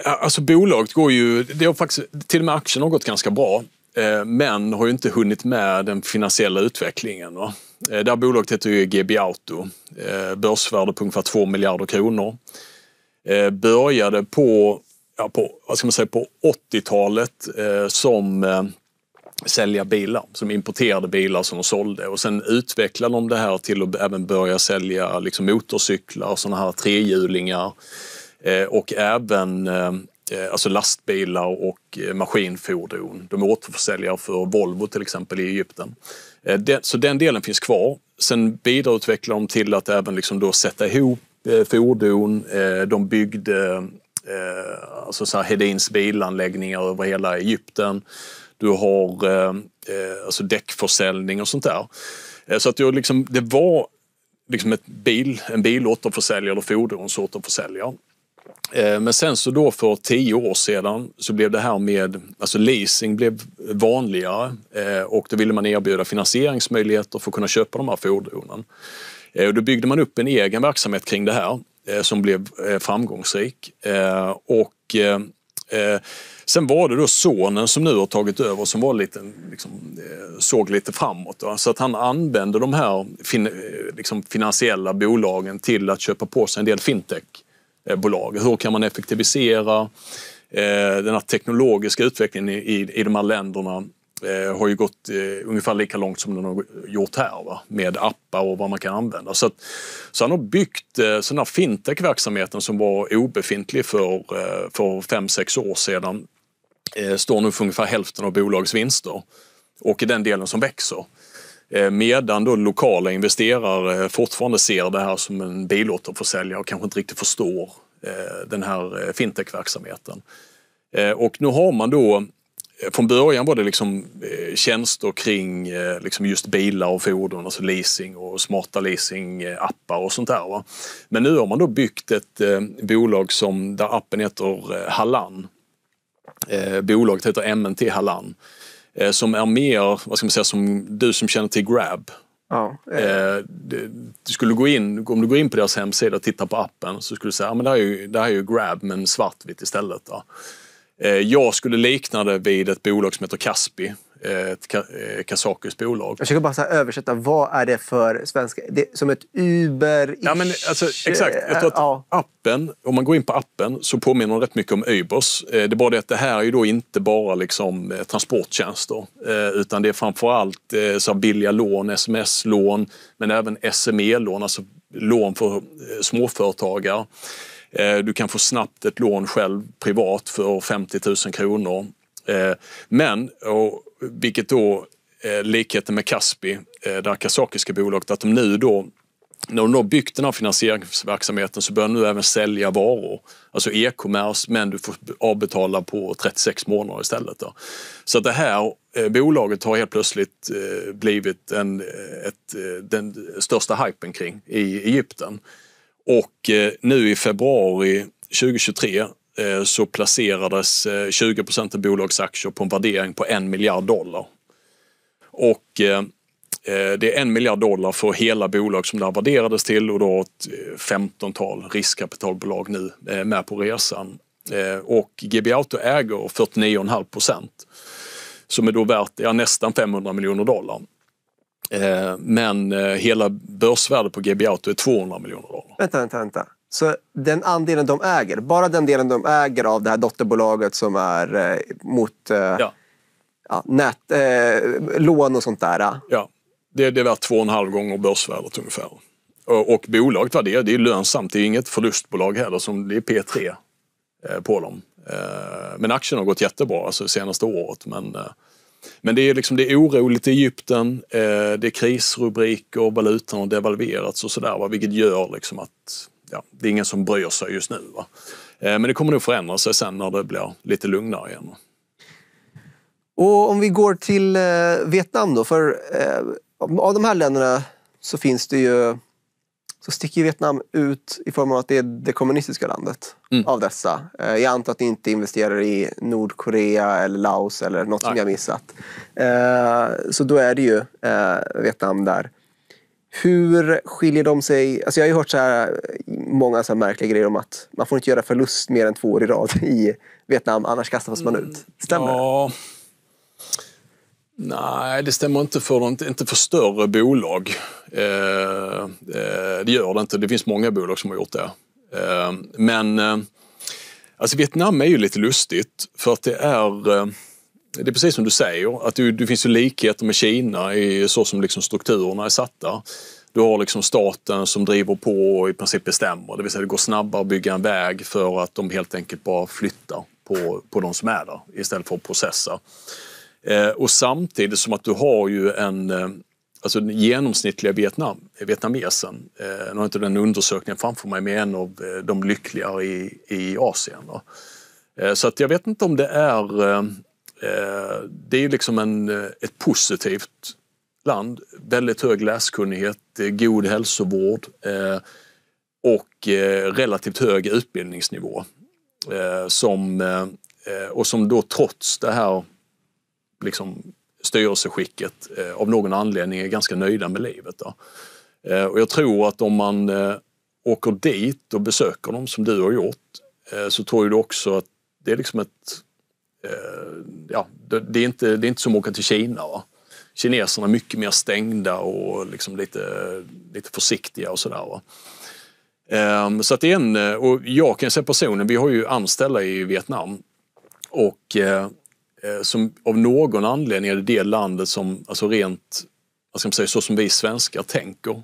A: Alltså bolaget går ju, det har faktiskt, till och med aktien har gått ganska bra eh, men har ju inte hunnit med den finansiella utvecklingen. Eh, det här bolaget heter ju GB Auto. Börsvärde på ungefär 2 miljarder kronor. Började på, ja, på, på 80-talet som sälja bilar. som importerade bilar som de sålde och sen utvecklade de det här till att även börja sälja liksom motorcyklar och sådana här trehjulingar eh, och även eh, eh, alltså lastbilar och maskinfordon. De är återförsäljare för Volvo till exempel i Egypten. Så den delen finns kvar. Sen vidareutvecklar de till att även liksom då sätta ihop fordon. De byggde alltså så här Hedins bilanläggningar över hela Egypten. Du har eh, eh, alltså däckförsäljning och sånt där. Eh, så att jag liksom, det var liksom ett bil, en bilåterförsäljare eller fordonsåterförsäljare. Eh, men sen så då för tio år sedan så blev det här med alltså leasing blev vanligare och då ville man erbjuda finansieringsmöjligheter för att kunna köpa de här fordonen. Då byggde man upp en egen verksamhet kring det här som blev framgångsrik. Och Sen var det då sonen som nu har tagit över som var lite, liksom, eh, såg lite framåt. Då. Så att han använde de här fin, eh, liksom finansiella bolagen till att köpa på sig en del fintechbolag. Eh, Hur kan man effektivisera den här teknologiska utvecklingen i, i, i de här länderna? eh, har ju gått eh, ungefär lika långt som den har gjort här va? med appar och vad man kan använda. Så, att, så han har byggt eh, sån här fintech-verksamheten som var obefintlig för, eh, för fem, sex år sedan eh, står nu för ungefär hälften av bolagets vinster och i den delen som växer. Eh, medan då lokala investerare fortfarande ser det här som en bilåterförsäljare och kanske inte riktigt förstår eh, den här fintech-verksamheten. Och nu har man då Eh, från början var det liksom eh, tjänster kring eh, liksom just bilar och fordon, alltså leasing och smarta leasingappar och sånt där. Va? Men nu har man då byggt ett bolag som, där appen heter Hallan. Bolaget heter MNT Hallan. Som är mer, vad ska man säga, som du som känner till Grab. Ja, eh. Du skulle gå in, om du går in på deras hemsida och tittar på appen så skulle du säga att ja, det, här är det här är ju Grab men svartvitt istället. Då. Eh, jag skulle likna det vid ett bolag som heter Caspi eh, ett Kasakus eh, bolag. Jag
B: försöker bara så översätta, vad är det för svenska? Det som ett Uber? Ja, men alltså, exakt. Jag tror att
A: ja. appen, om man går in på appen så påminner den rätt mycket om Ubers. Det är bara det att det här är ju då inte bara liksom transporttjänster utan det är framförallt så billiga lån, sms-lån men även SME-lån, alltså lån för småföretagare. Eh, du kan få snabbt ett lån själv privat för 50 000 kronor. Eh, men, och, vilket då eh, likheten med Kaspi, det kazakiska bolaget, att de nu då när de har byggt den här finansieringsverksamheten så börjar de nu även sälja varor. Alltså e-commerce, men du får avbetala på 36 månader istället. Då. Så det här bolaget har helt plötsligt blivit en, ett, den största hypen kring i Egypten. Och eh, nu i februari 2023 eh, så placerades 20 eh, procent av bolagsaktier på en värdering på en miljard dollar. Och det är en miljard dollar för hela bolag som det här värderades till och då ett 15-tal riskkapitalbolag nu med på resan. Och GB Auto äger 49,5 procent som är då värt ja, nästan 500 miljoner dollar. Eh, men eh, hela börsvärdet på GB Auto är
B: 200 miljoner dollar. Vänta, vänta, vänta. Så den andelen de äger, bara den delen de äger av det här dotterbolaget som är eh, mot ja. Ja, nät, eh, lån och sånt där? Ja, det, det är värt två och en halv gånger börsvärdet ungefär. Och,
A: och bolaget, vad det är, det är lönsamt. Det är inget förlustbolag heller, som det är P3 på dem. Men aktien har gått jättebra alltså, det senaste året. Men men det är, liksom, det är oroligt i Egypten, eh, det är krisrubriker, valutan har devalverats och sådär, vilket gör liksom att ja, det är ingen som bryr sig just nu. Va? Eh, men det kommer nog förändra sig sen när det blir lite lugnare igen.
B: Och om vi går till eh, Vietnam då, för av de här länderna så finns det ju så sticker Vietnam ut i form av att det är det kommunistiska landet mm. av dessa. Eh, jag antar att ni inte investerar i Nordkorea eller Laos eller något Nej. som jag missat. Eh, så då är det ju eh, Vietnam där. Hur skiljer de sig? Alltså jag har ju hört så här, många så märkliga grejer om att man får inte göra förlust mer än två år i rad i Vietnam, annars kastas man ut.
A: Stämmer det? Ja. Nej, det stämmer inte för, inte för större bolag. Eh, eh, det gör det inte. Det finns många bolag som har gjort det. Eh, men alltså Vietnam är ju lite lustigt för att det är det är precis som du säger, att det, finns ju likheter med Kina i så som liksom strukturerna är satta. Du har liksom staten som driver på och i princip bestämmer. Det vill säga det går snabbare att bygga en väg för att de helt enkelt bara flyttar på, på de som är där istället för att processa. Eh, och samtidigt som att du har ju en eh, Alltså den genomsnittliga Vietnam, eh, vietnamesen, eh, nu har inte den undersökningen framför mig, men en av eh, de lyckligare i, i Asien. Eh, så att jag vet inte om det är... det är ju liksom en, ett positivt land. Väldigt hög läskunnighet, god hälsovård och relativt hög utbildningsnivå. som, och som då trots det här liksom, styrelseskicket eh, av någon anledning är ganska nöjda med livet. Då. Eh, och jag tror att om man eh, åker dit och besöker dem som du har gjort eh, så tror du också att det är liksom ett... Eh, ja, det, det, är inte, det är inte som att åka till Kina. Va? Kineserna är mycket mer stängda och liksom lite, lite försiktiga och sådär. Ehm, så att det är en. Eh, och jag kan säga personen, vi har ju anställda i Vietnam och Eh, som av någon anledning är det det landet som, alltså rent, vad ska man säga, så som vi svenskar tänker.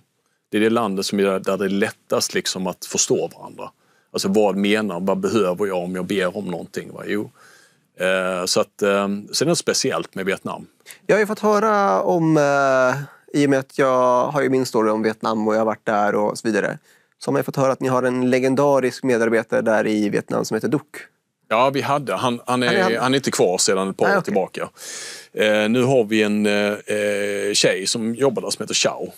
A: Det är det landet som är där det är lättast liksom att förstå varandra. Alltså vad menar, vad behöver jag om jag ber om någonting? Va? Jo. Eh, så att, eh, sen är det något speciellt med Vietnam.
B: Jag har ju fått höra om, eh, i och med att jag har ju min story om Vietnam och jag har varit där och så vidare. Så har man ju fått höra att ni har en legendarisk medarbetare där i Vietnam som heter Duc.
A: Ja, vi hade. Han, han, är, han, är, han är inte kvar sedan ett par Nej, år okay. tillbaka. Eh, nu har vi en eh, eh, tjej som jobbar där som heter Chao.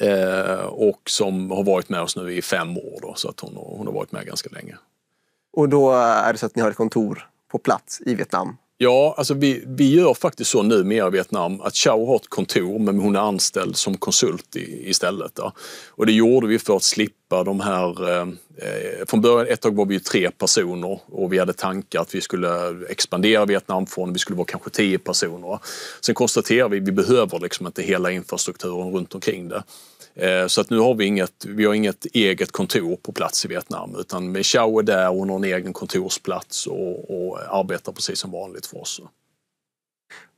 A: Eh, och som har varit med oss nu i fem år. Då, så att hon, hon har varit med ganska länge. Och då
B: är det så att ni har ett kontor på plats i Vietnam?
A: Ja, alltså vi, vi gör faktiskt så nu mer i Vietnam att Chao har ett kontor men hon är anställd som konsult i, istället. Då. Och det gjorde vi för att slippa de här... Eh, eh, från början, ett tag var vi ju tre personer och vi hade tankar att vi skulle expandera Vietnam från, vi skulle vara kanske tio personer. Sen konstaterade vi att vi behöver liksom inte hela infrastrukturen runt omkring det. Eh, så att nu har vi inget, vi har inget eget kontor på plats i Vietnam utan Michao är där, hon har en egen kontorsplats och, och arbetar precis som vanligt för oss.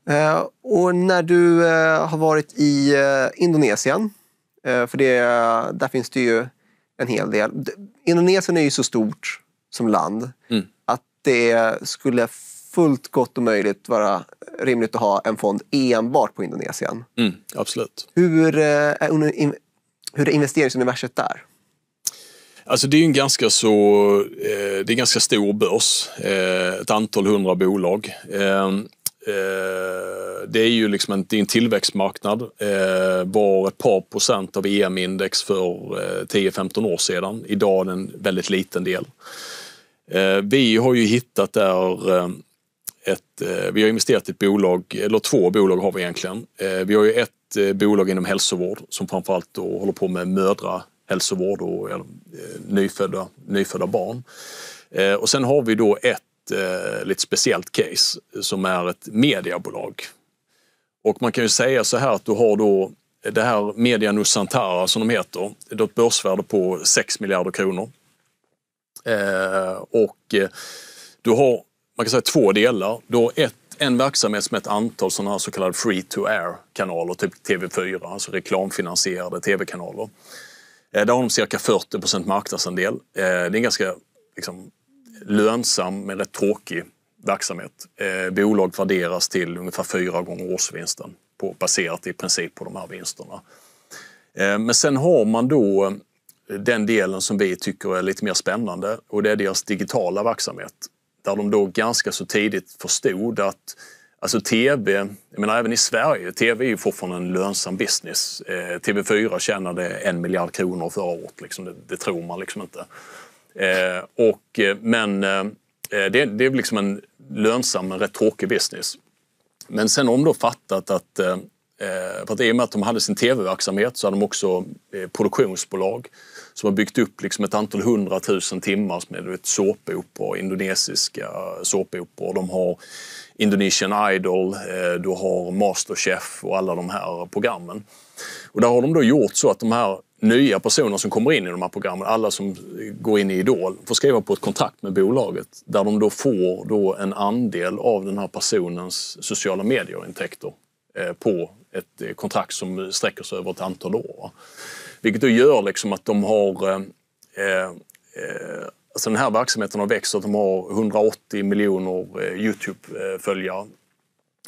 B: Eh, och när du eh, har varit i Indonesien, för det, där finns det ju en hel del. Indonesien är ju så stort som land mm. att det skulle fullt gott och möjligt vara rimligt att ha en fond enbart på Indonesien. Mm, absolut. Hur är hur är investeringsuniverset där?
A: Alltså det är en ganska så, eh, det är ganska stor börs, eh, ett antal hundra bolag. Ehm, eh, det är ju liksom en, det är en tillväxtmarknad. Var ett par procent av EM-index för 10-15 år sedan. Idag är det en väldigt liten del. Vi har ju hittat där ett, vi har investerat i ett bolag, eller två bolag har vi egentligen. Vi har ju ett ett eh, bolag inom hälsovård som framförallt då håller på med mödrahälsovård och eh, nyfödda, nyfödda barn. Eh, och sen har vi då ett lite speciellt case som är ett mediebolag. Och man kan ju säga så här att du har då det här Media Nusantara som de heter, det har ett börsvärde på 6 miljarder kronor. och du har, man kan säga två delar. Du har ett en verksamhet som ett antal sådana här så kallade free to air-kanaler, typ TV4, alltså reklamfinansierade tv-kanaler. Eh, där har de cirka 40 procent marknadsandel. Eh, det är en ganska liksom, lönsam men rätt tråkig verksamhet. Eh, bolag värderas till ungefär fyra gånger årsvinsten på, baserat i princip på de här vinsterna. Men sen har man då den delen som vi tycker är lite mer spännande och det är deras digitala verksamhet där de då ganska så tidigt förstod att Alltså tv, jag menar även i Sverige, tv är ju fortfarande en lönsam business. Eh, TV4 tjänade en miljard kronor förra året, liksom. det, det tror man liksom inte. Eh, och, eh, men eh, eh, det, det är liksom en lönsam men rätt tråkig business. Men sen har de fattat att, eh, för att i och med att de hade sin tv-verksamhet så hade de också produktionsbolag som har byggt upp liksom ett antal hundratusen timmar med vet, såpoperor, indonesiska eh, såpoperor. De har Indonesian Idol, eh, du har Masterchef och alla de här programmen. Och där har de då gjort så att de här nya personerna som kommer in i de här programmen, alla som går in i Idol, får skriva på ett kontrakt med bolaget där de då får då en andel av den här personens sociala medierintäkter eh, på ett eh, kontrakt som sträcker sig över ett antal år. Vilket då gör liksom att de har... Eh, eh, eh alltså den här verksamheten har växt så att de har 180 miljoner Youtube-följare.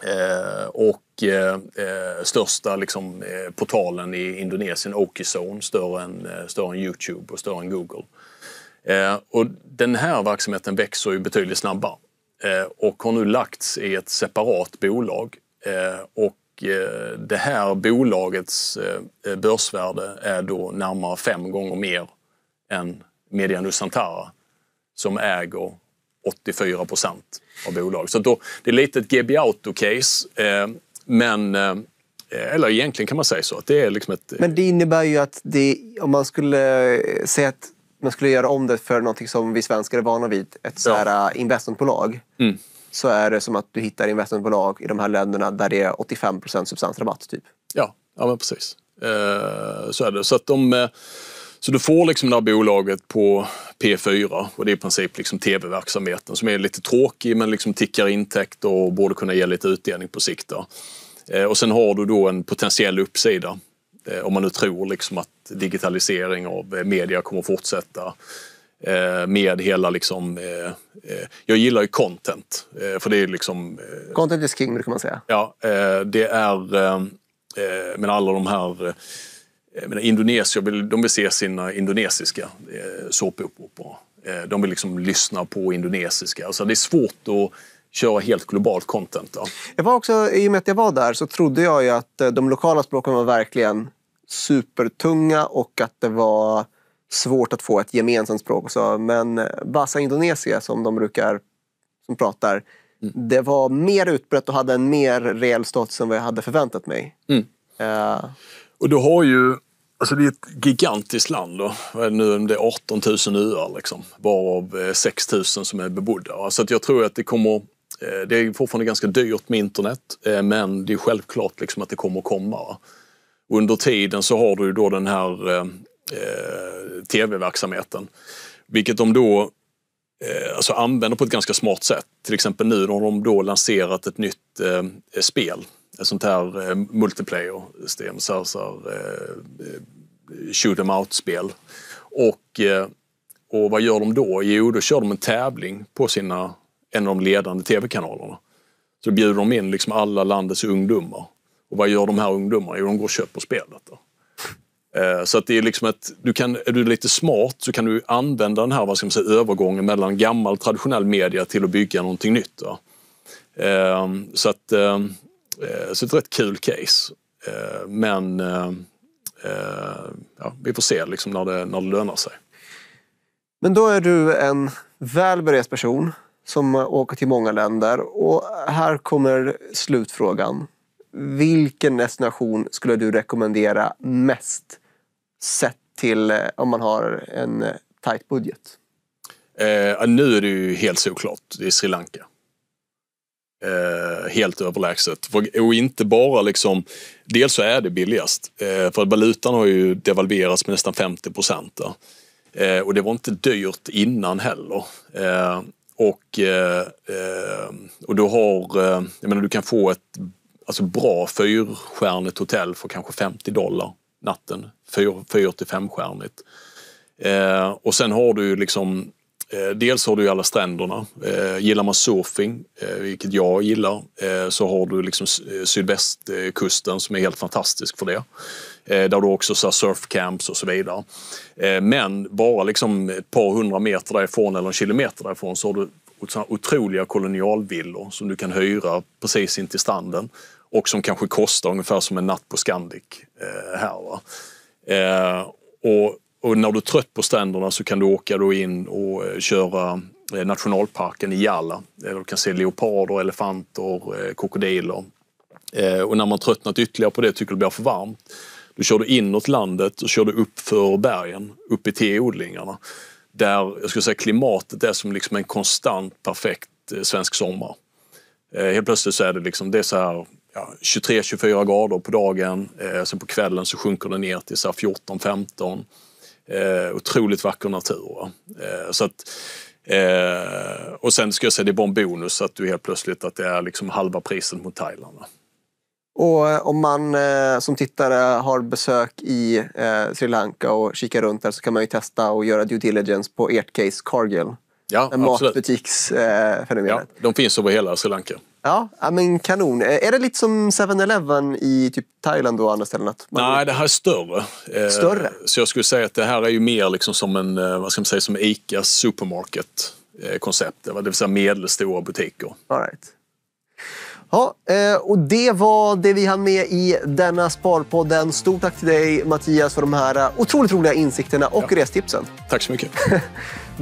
A: Eh, och eh, största liksom, eh, portalen i Indonesien, Okizone, större än, större än Youtube och större än Google. och den här verksamheten växer ju betydligt snabbare och har nu lagts i ett separat bolag. och Eh, det här bolagets eh, börsvärde är då närmare fem gånger mer än Medianus Nusantara som äger 84 procent av bolaget. Så då, det är lite ett GB Auto-case. Eh, men, eller egentligen kan man säga så. Att det är liksom ett, men
B: det innebär ju att det, om man skulle säga att man skulle göra om det för någonting som vi svenskar är vana vid, ett ja. investmentbolag. Mm så är det som att du hittar investmentbolag i de här länderna där det är 85 substansrabatt. Typ. Ja, ja men precis. Eh, så är det. Så, att de, eh,
A: så du får liksom det här bolaget på P4 och det är i princip liksom tv-verksamheten som är lite tråkig men liksom tickar intäkter och borde kunna ge lite utdelning på sikt. Då. Eh, och sen har du då en potentiell uppsida eh, om man nu tror liksom att digitalisering av media kommer fortsätta. Eh, med hela liksom, eh, eh, jag gillar ju content. för det är liksom,
B: content is king brukar man säga.
A: Ja, det är men alla de här Indonesier vill, de vill se sina indonesiska såpoperor. de vill liksom lyssna på indonesiska. Alltså, det är svårt att köra helt globalt content.
B: Då. Jag var också, I och med att jag var där så trodde jag att de lokala språken var verkligen supertunga och att det var svårt att få ett gemensamt språk och så. Men Bahasa eh, Indonesia som de brukar, som pratar, mm. det var mer utbrett och hade en mer reell status än vad jag hade förväntat mig. Mm.
A: Uh. och du har ju, alltså det är ett gigantiskt land då. Nu det är 18 000 öar liksom, varav 6 eh, 000 som är bebodda. Så alltså jag tror att det kommer det är fortfarande ganska dyrt med internet men det är självklart liksom att det kommer att komma. Under tiden så har du ju då den här eh, tv-verksamheten. Vilket de då eh, alltså använder på ett ganska smart sätt. Till exempel nu har de då lanserat ett nytt eh, spel, ett sånt här eh, multiplayer-system, så här, så här, eh, shoot em out-spel. Och, eh, och vad gör de då? Jo, då kör de en tävling på sina, en av de ledande tv-kanalerna. Så bjuder de in liksom alla landets ungdomar. Och vad gör de här ungdomarna? Jo, de går och köper spelet. Då. Eh, så att det är liksom ett, du kan, är du lite smart så kan du använda den här vad ska man säga, övergången mellan gammal traditionell media till att bygga någonting nytt. Va? Eh, så att, eh, så ett rätt kul case. Men ja, vi får se
B: liksom när, det, när det lönar sig. Men då är du en väl berest person som åker till många länder. Och här kommer slutfrågan. Vilken destination skulle du rekommendera mest sett till eh, om man har en eh, tight budget? Eh, nu är det ju helt
A: såklart, det är Sri Lanka. Eh, helt överlägset. och inte bara liksom, dels så är det billigast. Eh, för valutan har ju devalverats med nästan 50 procent. Eh, och det var inte dyrt innan heller. och, och du har, jag menar du kan få ett alltså bra fyrstjärnigt hotell för kanske 50 dollar natten fyra till femstjärnigt. Eh, och sen har du ju liksom eh, Dels har du alla stränderna. Eh, gillar man surfing, eh, vilket jag gillar, så har du liksom sydvästkusten som är helt fantastisk för det. Där har du också har surfcamps och så vidare. Men bara liksom ett par hundra meter därifrån eller en kilometer därifrån så har du otroliga kolonialvillor som du kan hyra precis intill stranden och som kanske kostar ungefär som en natt på Scandic här. Eh, och, och, när du är trött på stränderna så kan du åka då in och eh, köra eh, nationalparken i Jalla. Du kan se leoparder, elefanter, eh, krokodiler. Och när man tröttnat ytterligare på det, och tycker det blir för varmt, då kör du inåt landet och kör du upp för bergen, upp i teodlingarna. Där jag skulle säga klimatet är som liksom en konstant perfekt svensk sommar. Helt plötsligt så är det liksom, det är så här ja, 23-24 grader på dagen. Eh, sen på kvällen så sjunker det ner till 14-15. Eh, otroligt vacker natur. Eh, så att, eh, och sen ska jag säga, det är bara en bonus att du helt plötsligt att det är liksom halva priset mot Thailand.
B: Och eh, om man eh, som tittare har besök i eh, Sri Lanka och kikar runt där så kan man ju testa och göra due diligence på ert case Cargill. Ja,
A: matbutiksfenomenet.
B: ja, de finns över hela Sri Lanka. Ja, men kanon. Eh, är det lite som 7-Eleven i typ Thailand och andra ställen?
A: Nej, det här är större. Eh, större? Så jag skulle säga att det här är ju mer liksom som en, eh, vad ska man säga, som ICAs supermarket koncept. Det vill säga medelstora butiker. All right.
B: Ja, och det var det vi hann med i denna Sparpodden. Stort tack till dig Mattias för de här otroligt roliga insikterna och ja. restipsen. Tack så mycket.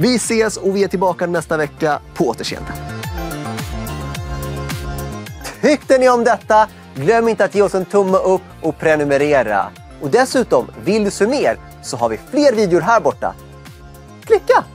B: Vi ses och vi är tillbaka nästa vecka. På återseende. Tyckte ni om detta? Glöm inte att ge oss en tumme upp och prenumerera. Och dessutom, vill du se mer så har vi fler videor här borta. Klicka!